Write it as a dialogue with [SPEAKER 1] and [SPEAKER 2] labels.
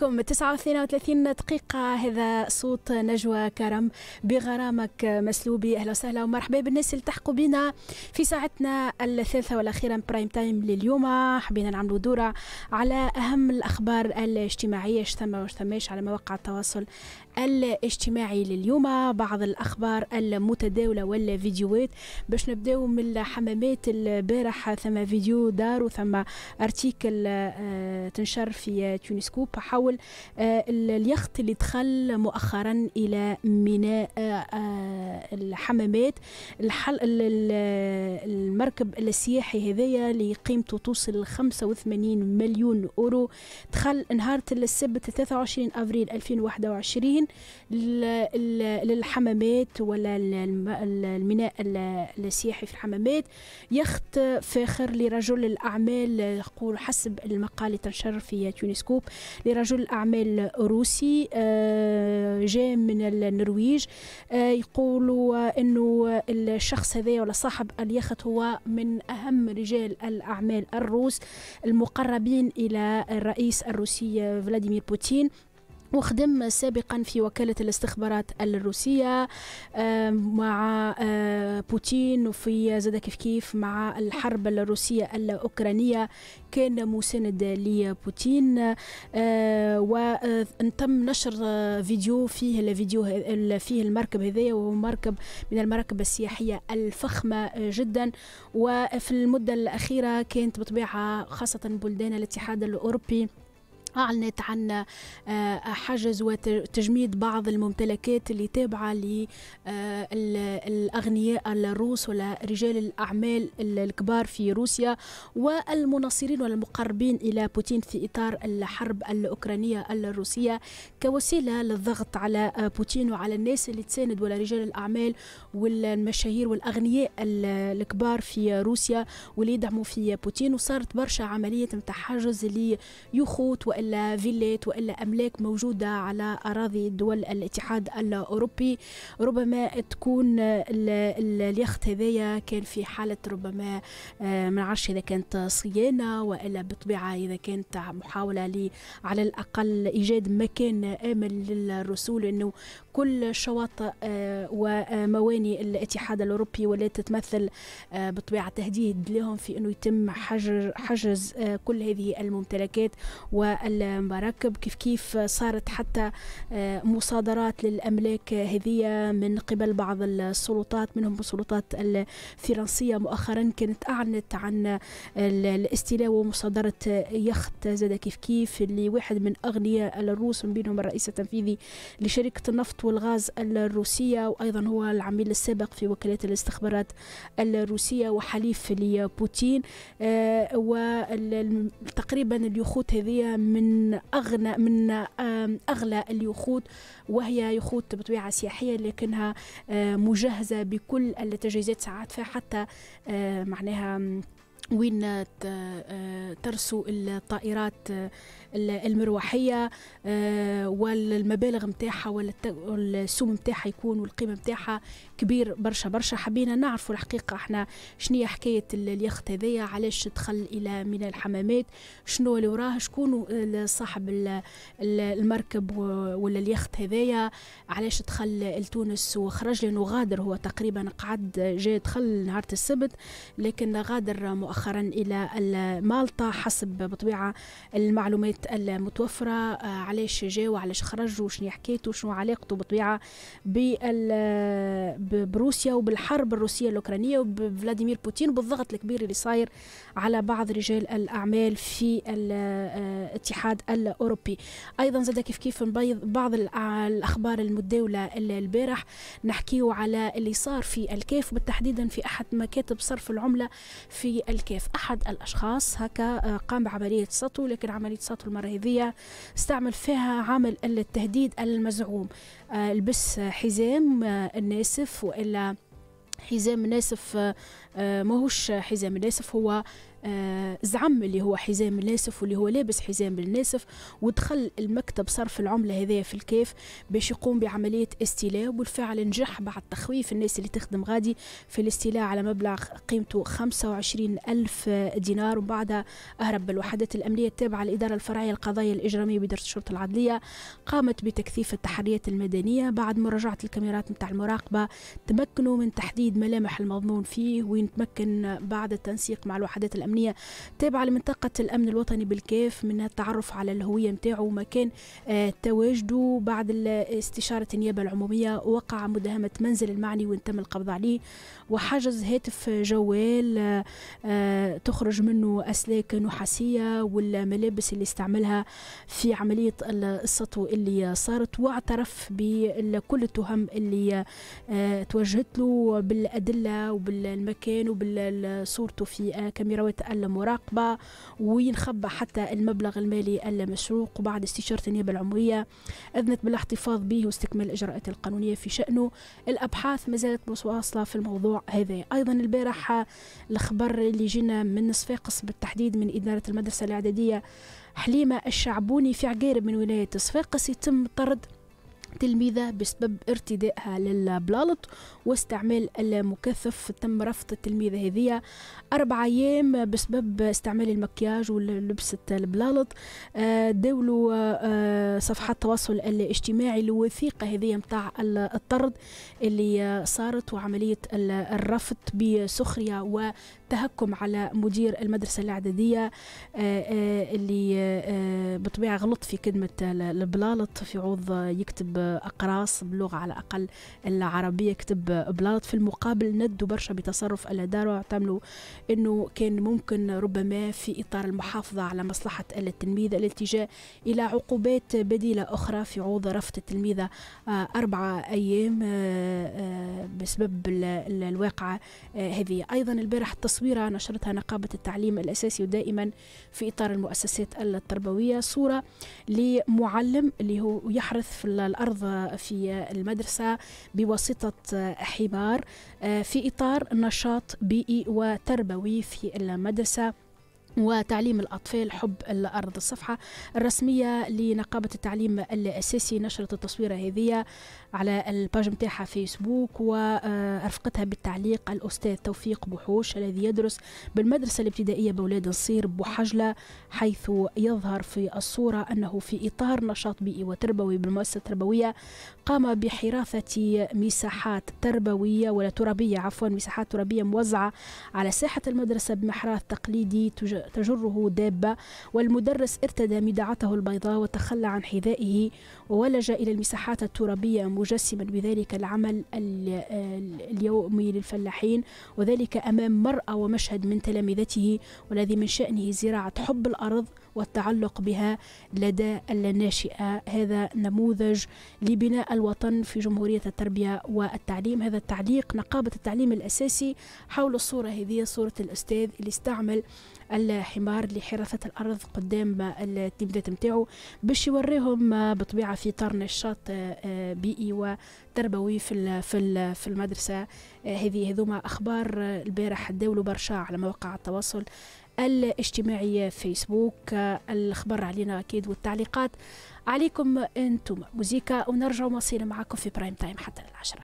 [SPEAKER 1] بكم 9 32 دقيقة هذا صوت نجوى كرم بغرامك مسلوبي أهلا وسهلا ومرحبا بالناس اللي تحقوا بنا في ساعتنا الثالثة والأخيرة برايم تايم لليوم حبينا نعملوا دورة على أهم الأخبار الاجتماعية اجتمع واجتماعش ثماش على مواقع التواصل الاجتماعي لليوم بعض الأخبار المتداولة والفيديوهات باش نبداو من الحمامات البارح ثم فيديو دار وثم ارتيكل آه، تنشر في تونسكوب حول تحول آه، اليخت اللي دخل مؤخرا الى ميناء آه، آه، الحمامات الحل المركب السياحي هذايا اللي قيمته توصل 85 مليون اورو دخل نهار السبت 23 افريل 2021 للحمامات ولا الميناء السياحي في الحمامات يخت فاخر لرجل الاعمال حسب المقال تنشر في تونسكوب لرجل رجل أعمال روسي آه، جاء من النرويج آه، يقولوا أنه الشخص هذا ولا صاحب اليخت هو من أهم رجال الأعمال الروس المقربين إلى الرئيس الروسي فلاديمير بوتين وخدم سابقا في وكالة الاستخبارات الروسية آه، مع بوتين وفي زاد كيف كيف مع الحرب الروسية الأوكرانية كان مساند لبوتين آه، وانتم نشر فيديو فيه الفيديو فيه المركب هذايا وهو مركب من المراكب السياحية الفخمة جدا وفي المدة الأخيرة كانت بطبيعة خاصة بلدان الاتحاد الأوروبي أعلنت عن آه، حجز وتجميد بعض الممتلكات اللي تابعة للأغنياء آه، الروس ولا رجال الأعمال الكبار في روسيا والمناصرين والمقربين إلى بوتين في إطار الحرب الأوكرانية الروسية كوسيلة للضغط على آه، بوتين وعلى الناس اللي تساند ولا رجال الأعمال والمشاهير والأغنياء الكبار في روسيا واللي يدعموا في بوتين وصارت برشا عملية متحجز حجز ليخوت والا فيلات والا املاك موجوده على اراضي دول الاتحاد الاوروبي ربما تكون اليخت هذايا كان في حاله ربما آه، ما نعرفش اذا كانت صيانه والا بالطبيعه اذا كانت محاوله لي على الاقل ايجاد مكان امن للرسول انه كل شواطئ آه، ومواني الاتحاد الاوروبي ولا تتمثل آه، بالطبيعه تهديد لهم في انه يتم حجر حجز كل هذه الممتلكات وال المراكب كيف كيف صارت حتى آه، مصادرات للأملاك هذه من قبل بعض السلطات منهم السلطات الفرنسية مؤخرا كانت أعلنت عن الاستيلاء ومصادرة يخت زاد كيف كيف اللي واحد من أغنياء الروس من بينهم الرئيس التنفيذي لشركة النفط والغاز الروسية وأيضا هو العميل السابق في وكالة الاستخبارات الروسية وحليف لبوتين آه، وتقريبا اليخوت هذه من من أغنى من أغلى اليخوت وهي يخوت بطبيعة سياحية لكنها مجهزة بكل التجهيزات ساعات فيها حتى معناها وين آه، آه، ترسو الطائرات آه، المروحيه آه، والمبالغ نتاعها والسوم نتاعها يكون والقيمه نتاعها كبير برشا برشا حبينا نعرفوا الحقيقه احنا شنو هي حكايه اليخت هذايا علاش دخل الى ميناء الحمامات شنو اللي وراه شكون صاحب المركب ولا اليخت هذايا علاش دخل لتونس وخرج لانه غادر هو تقريبا قعد جاي دخل نهار السبت لكن غادر مؤخرا الى مالطا حسب بطبيعه المعلومات البيانات المتوفرة آه، علاش جا وعلاش خرج وشنو حكيته وشنو علاقته بالطبيعة بروسيا وبالحرب الروسية الأوكرانية وبفلاديمير بوتين وبالضغط الكبير اللي صاير على بعض رجال الأعمال في آه، الاتحاد الأوروبي أيضا زاد كيف كيف نبيض بعض آه، الأخبار المتداولة البارح نحكيه على اللي صار في الكيف بالتحديد في أحد مكاتب صرف العملة في الكيف أحد الأشخاص هكا قام بعملية سطو لكن عملية سطو المرة هذيا استعمل فيها عامل التهديد المزعوم البس آه، حزام الناسف آه، والا حزام ناسف آه، ماهوش حزام ناسف هو آه، زعم اللي هو حزام الناسف واللي هو لابس حزام الناسف ودخل المكتب صرف العملة هذايا في الكيف باش يقوم بعملية استيلاء وبالفعل نجح بعد تخويف الناس اللي تخدم غادي في الاستيلاء على مبلغ قيمته 25 ألف دينار وبعدها أهرب بالوحدات الأمنية التابعة للإدارة الفرعية القضايا الإجرامية بإدارة الشرطة العدلية قامت بتكثيف التحريات المدنية بعد مراجعة الكاميرات نتاع المراقبة تمكنوا من تحديد ملامح المضمون فيه وين تمكن بعد التنسيق مع الوحدات الأمنية الأمنية تابعة لمنطقة الأمن الوطني بالكاف من التعرف على الهوية متاعه ومكان آه، تواجده بعد استشارة النيابة العمومية وقع مداهمة منزل المعني وين تم القبض عليه وحجز هاتف جوال آه، آه، تخرج منه أسلاك نحاسية والملابس اللي استعملها في عملية السطو اللي صارت واعترف بكل التهم اللي توجهت له بالأدلة وبالمكان وبالصورته في كاميرات المراقبة وينخبى حتى المبلغ المالي المشروق وبعد استشارة النيابة العمرية أذنت بالاحتفاظ به واستكمال الإجراءات القانونية في شأنه الأبحاث ما زالت متواصلة في الموضوع هذا أيضا البارحة الخبر اللي جينا من صفاقس بالتحديد من إدارة المدرسة الإعدادية حليمة الشعبوني في عقارب من ولاية صفاقس يتم طرد تلميذه بسبب ارتدائها للبلالط واستعمال المكثف تم رفض التلميذة هذه أربع أيام بسبب استعمال المكياج ولبسة البلالط آه، داولوا آه، آه، صفحات التواصل الاجتماعي الوثيقة هذه متاع الطرد اللي صارت وعملية الرفض بسخرية التهكم على مدير المدرسة الإعدادية آه، آه، اللي آه، بطبيعة غلط في كلمة البلالط في عوض يكتب أقراص باللغة على الأقل العربية كتب بلالط في المقابل ندوا برشا بتصرف الإدارة واعتملوا أنه كان ممكن ربما في إطار المحافظة على مصلحة التلميذ الالتجاء إلى عقوبات بديلة أخرى في عوض رفض التلميذة أربعة أيام بسبب الواقعة هذه أيضا البارح التصوير تصويرة نشرتها نقابة التعليم الأساسي ودائما في إطار المؤسسات التربوية صورة لمعلم اللي هو يحرث في الأرض في المدرسة بواسطة حمار آه، في إطار نشاط بيئي وتربوي في المدرسة وتعليم الأطفال حب الأرض الصفحة الرسمية لنقابة التعليم الأساسي نشرت التصويرة هذه على الباج متاعها فيسبوك ورفقتها بالتعليق الأستاذ توفيق بوحوش الذي يدرس بالمدرسة الابتدائية بولاد نصير بوحجلة حيث يظهر في الصورة أنه في إطار نشاط بيئي وتربوي بالمؤسسة التربوية قام بحراثة مساحات تربوية ولا ترابية عفوا مساحات ترابية موزعة على ساحة المدرسة بمحراث تقليدي تج... تجره دابة والمدرس ارتدى مدعته البيضاء وتخلى عن حذائه ولجأ إلى المساحات الترابية مجسما بذلك العمل اليومي للفلاحين وذلك أمام مرأة ومشهد من تلامذته والذي من شأنه زراعة حب الأرض والتعلق بها لدى الناشئة هذا نموذج لبناء الوطن في جمهورية التربية والتعليم هذا التعليق نقابة التعليم الأساسي حول الصورة هذه صورة الأستاذ اللي استعمل الحمار اللي الأرض قدام التلمذات نتاعو باش يوريهم بطبيعة في طار نشاط آه، آه، بيئي وتربوي في في في المدرسة آه، هذه هذوما أخبار البارح تداولوا برشا على مواقع التواصل الاجتماعي فيسبوك الخبر علينا أكيد والتعليقات عليكم أنتم موزيكا ونرجع مصير معكم في برايم تايم حتى العشرة